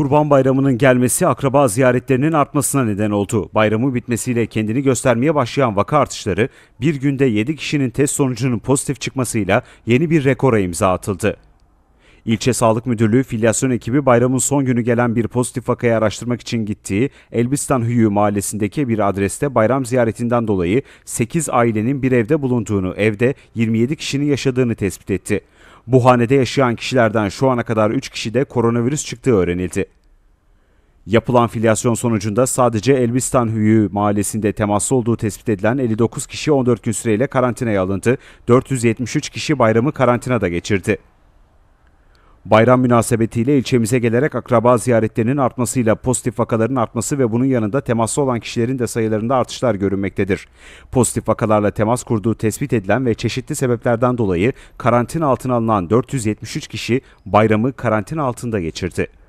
Kurban Bayramı'nın gelmesi akraba ziyaretlerinin artmasına neden oldu. Bayramı bitmesiyle kendini göstermeye başlayan vaka artışları bir günde 7 kişinin test sonucunun pozitif çıkmasıyla yeni bir rekora imza atıldı. İlçe Sağlık Müdürlüğü filyasyon ekibi bayramın son günü gelen bir pozitif vakayı araştırmak için gittiği Elbistan Hüyü mahallesindeki bir adreste bayram ziyaretinden dolayı 8 ailenin bir evde bulunduğunu, evde 27 kişinin yaşadığını tespit etti. Bu hanede yaşayan kişilerden şu ana kadar 3 de koronavirüs çıktığı öğrenildi. Yapılan filyasyon sonucunda sadece Elbistan Hüyü mahallesinde temaslı olduğu tespit edilen 59 kişi 14 gün süreyle karantinaya alındı. 473 kişi bayramı karantinada geçirdi. Bayram münasebetiyle ilçemize gelerek akraba ziyaretlerinin artmasıyla pozitif vakaların artması ve bunun yanında teması olan kişilerin de sayılarında artışlar görünmektedir. Pozitif vakalarla temas kurduğu tespit edilen ve çeşitli sebeplerden dolayı karantina altına alınan 473 kişi bayramı karantina altında geçirdi.